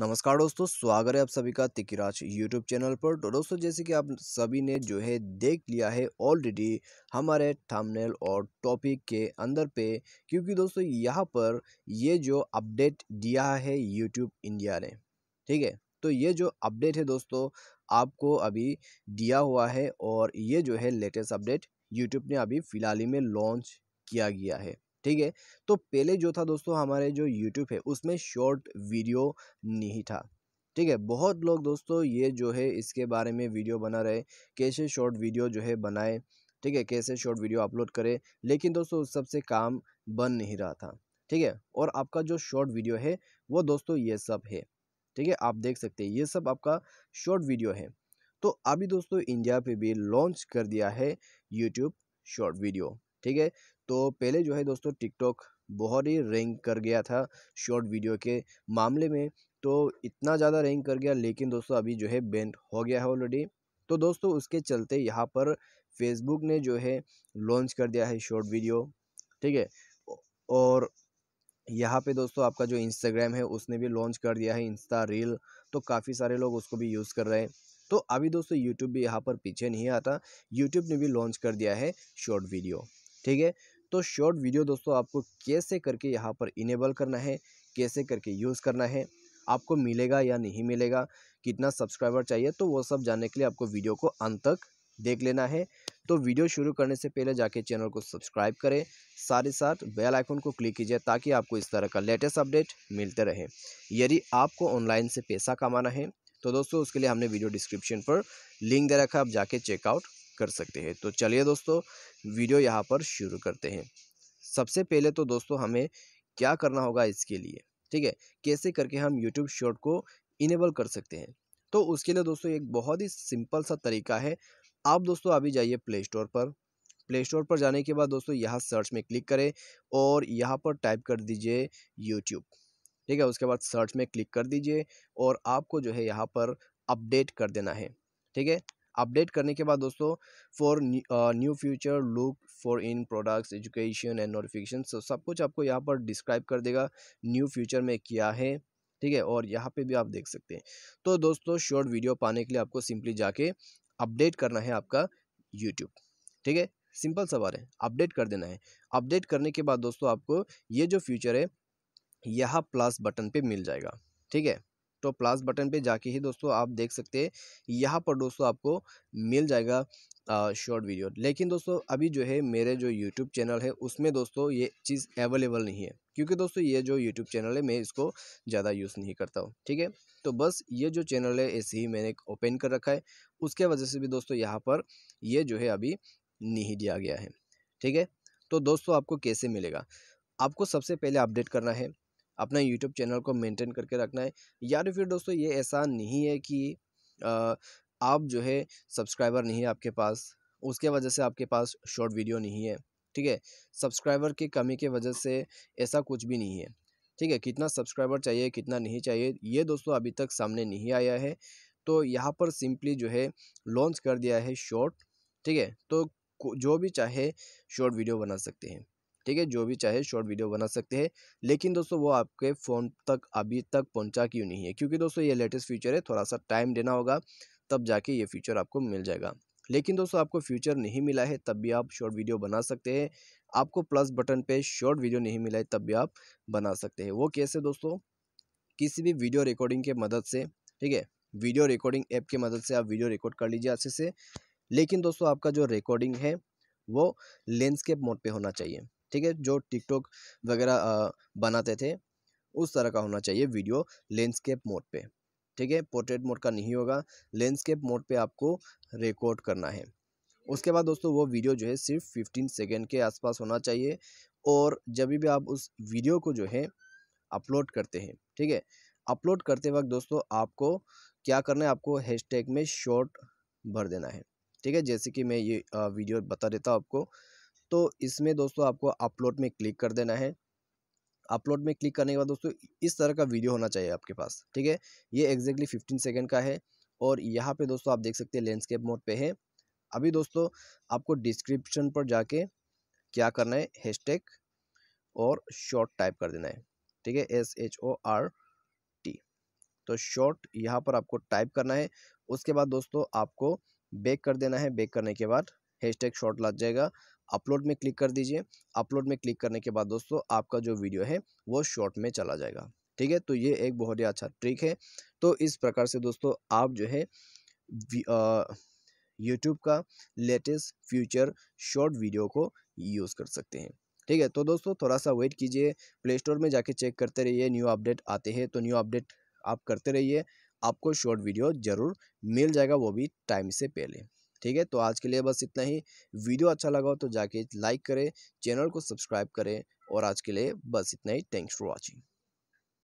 नमस्कार दोस्तों स्वागत है आप सभी का तिकिराज यूट्यूब चैनल पर तो दोस्तों जैसे कि आप सभी ने जो है देख लिया है ऑलरेडी हमारे थंबनेल और टॉपिक के अंदर पे क्योंकि दोस्तों यहाँ पर ये जो अपडेट दिया है यूट्यूब इंडिया ने ठीक है तो ये जो अपडेट है दोस्तों आपको अभी दिया हुआ है और ये जो है लेटेस्ट अपडेट यूट्यूब ने अभी फ़िलहाल ही में लॉन्च किया गया है ठीक है तो पहले जो था दोस्तों हमारे जो यूट्यूब है उसमें शॉर्ट वीडियो नहीं था ठीक है बहुत लोग दोस्तों ये जो है इसके बारे में वीडियो बना रहे कैसे शॉर्ट वीडियो जो है बनाए ठीक है कैसे शॉर्ट वीडियो अपलोड करें लेकिन दोस्तों उस सबसे काम बन नहीं रहा था ठीक है और आपका जो शॉर्ट वीडियो है वो दोस्तों ये सब है ठीक है आप देख सकते हैं ये सब आपका शॉर्ट वीडियो है तो अभी दोस्तों इंडिया पे भी लॉन्च कर दिया है यूट्यूब शॉर्ट वीडियो ठीक है तो पहले जो है दोस्तों टिकटॉक बहुत ही रैंक कर गया था शॉर्ट वीडियो के मामले में तो इतना ज़्यादा रैंक कर गया लेकिन दोस्तों अभी जो है बैन हो गया है ऑलरेडी तो दोस्तों उसके चलते यहाँ पर फेसबुक ने जो है लॉन्च कर दिया है शॉर्ट वीडियो ठीक है और यहाँ पे दोस्तों आपका जो इंस्टाग्राम है उसने भी लॉन्च कर दिया है इंस्टा रील तो काफ़ी सारे लोग उसको भी यूज़ कर रहे हैं तो अभी दोस्तों यूट्यूब भी यहाँ पर पीछे नहीं आता यूट्यूब ने भी लॉन्च कर दिया है शॉर्ट वीडियो ठीक है तो शॉर्ट वीडियो दोस्तों आपको कैसे करके यहाँ पर इनेबल करना है कैसे करके यूज़ करना है आपको मिलेगा या नहीं मिलेगा कितना सब्सक्राइबर चाहिए तो वो सब जानने के लिए आपको वीडियो को अंत तक देख लेना है तो वीडियो शुरू करने से पहले जाके चैनल को सब्सक्राइब करें साथ ही साथ बेल आइकन को क्लिक कीजिए ताकि आपको इस तरह का लेटेस्ट अपडेट मिलते रहे यदि आपको ऑनलाइन से पैसा कमाना है तो दोस्तों उसके लिए हमने वीडियो डिस्क्रिप्शन पर लिंक दे रखा है आप जाके चेकआउट कर सकते हैं तो चलिए दोस्तों वीडियो यहाँ पर शुरू करते हैं सबसे पहले तो दोस्तों हमें क्या करना होगा इसके लिए ठीक है कैसे करके हम यूट्यूब शॉर्ट को इनेबल कर सकते हैं तो उसके लिए दोस्तों एक बहुत ही सिंपल सा तरीका है आप दोस्तों अभी जाइए प्ले स्टोर पर प्ले स्टोर पर जाने के बाद दोस्तों यहाँ सर्च में क्लिक करें और यहाँ पर टाइप कर दीजिए यूट्यूब ठीक है उसके बाद सर्च में क्लिक कर दीजिए और आपको जो है यहाँ पर अपडेट कर देना है ठीक है अपडेट करने के बाद दोस्तों for new future look for in products education and notification सब कुछ आपको यहाँ पर डिस्क्राइब कर देगा न्यू फ्यूचर में क्या है ठीक है और यहाँ पे भी आप देख सकते हैं तो दोस्तों शॉर्ट वीडियो पाने के लिए आपको सिंपली जाके अपडेट करना है आपका यूट्यूब ठीक है सिंपल सवाल है अपडेट कर देना है अपडेट करने के बाद दोस्तों आपको ये जो फ्यूचर है यहाँ प्लस बटन पे मिल जाएगा ठीक है तो प्लस बटन पे जाके ही दोस्तों आप देख सकते हैं यहाँ पर दोस्तों आपको मिल जाएगा शॉर्ट वीडियो लेकिन दोस्तों अभी जो है मेरे जो यूट्यूब चैनल है उसमें दोस्तों ये चीज़ अवेलेबल नहीं है क्योंकि दोस्तों ये जो यूट्यूब चैनल है मैं इसको ज़्यादा यूज़ नहीं करता हूँ ठीक है तो बस ये जो चैनल है ऐसे ही मैंने ओपन कर रखा है उसके वजह से भी दोस्तों यहाँ पर ये जो है अभी नहीं दिया गया है ठीक है तो दोस्तों आपको कैसे मिलेगा आपको सबसे पहले अपडेट करना है अपने यूट्यूब चैनल को मेंटेन करके रखना है या तो फिर दोस्तों ये ऐसा नहीं है कि आ, आप जो है सब्सक्राइबर नहीं है आपके पास उसके वजह से आपके पास शॉर्ट वीडियो नहीं है ठीक है सब्सक्राइबर की कमी के वजह से ऐसा कुछ भी नहीं है ठीक है कितना सब्सक्राइबर चाहिए कितना नहीं चाहिए ये दोस्तों अभी तक सामने नहीं आया है तो यहाँ पर सिंपली जो है लॉन्च कर दिया है शॉर्ट ठीक है तो जो भी चाहे शॉर्ट वीडियो बना सकते हैं ठीक है जो भी चाहे शॉर्ट वीडियो बना सकते हैं लेकिन दोस्तों वो आपके फ़ोन तक अभी तक पहुंचा क्यों नहीं है क्योंकि दोस्तों ये लेटेस्ट फीचर है थोड़ा सा टाइम देना होगा तब जाके ये फीचर आपको मिल जाएगा लेकिन दोस्तों आपको फ्यूचर नहीं मिला है तब भी आप शॉर्ट वीडियो बना सकते हैं आपको प्लस बटन पर शॉर्ट वीडियो नहीं मिला है तब भी आप बना सकते हैं वो कैसे दोस्तों किसी भी वीडियो रिकॉर्डिंग के मदद से ठीक है वीडियो रिकॉर्डिंग ऐप के मदद से आप वीडियो रिकॉर्ड कर लीजिए अच्छे से लेकिन दोस्तों आपका जो रिकॉर्डिंग है वो लेंसकेप मोड पे होना चाहिए ठीक है जो टिकटॉक वगैरह बनाते थे उस तरह का होना चाहिए वीडियो लैंडस्केप मोड पे ठीक है पोर्ट्रेट मोड का नहीं होगा लैंडस्केप मोड पे आपको रिकॉर्ड करना है उसके बाद दोस्तों वो वीडियो जो है सिर्फ फिफ्टीन सेकेंड के आसपास होना चाहिए और जब भी आप उस वीडियो को जो है अपलोड करते हैं ठीक है अपलोड करते वक्त दोस्तों आपको क्या करना है आपको हैशटैग में शॉर्ट भर देना है ठीक है जैसे कि मैं ये वीडियो बता देता हूँ आपको तो इसमें दोस्तों आपको अपलोड में क्लिक कर देना है अपलोड में क्लिक करने के बाद दोस्तों इस तरह का वीडियो होना चाहिए आपके पास ठीक है ये एग्जैक्टली फिफ्टीन सेकेंड का है और यहाँ पे दोस्तों आप देख सकते हैं लैंडस्केप मोड पे है अभी दोस्तों आपको डिस्क्रिप्शन पर जाके क्या करना है हैशटैग और शॉर्ट टाइप कर देना है ठीक है S H O R T तो शॉर्ट यहाँ पर आपको टाइप करना है उसके बाद दोस्तों आपको बैक कर देना है बैक करने के बाद हैशटैग शॉर्ट लग जाएगा अपलोड में क्लिक कर दीजिए अपलोड में क्लिक करने के बाद दोस्तों आपका जो वीडियो है वो शॉर्ट में चला जाएगा ठीक है तो ये एक बहुत ही अच्छा ट्रिक है तो इस प्रकार से दोस्तों आप जो है यूट्यूब का लेटेस्ट फ्यूचर शॉर्ट वीडियो को यूज़ कर सकते हैं ठीक है तो दोस्तों थोड़ा सा वेट कीजिए प्ले स्टोर में जाके चेक करते रहिए न्यू अपडेट आते हैं तो न्यू अपडेट आप करते रहिए आपको शॉर्ट वीडियो ज़रूर मिल जाएगा वो भी टाइम से पहले ठीक है तो आज के लिए बस इतना ही वीडियो अच्छा लगा हो तो जाके लाइक करें चैनल को सब्सक्राइब करें और आज के लिए बस इतना ही थैंक्स फॉर वॉचिंग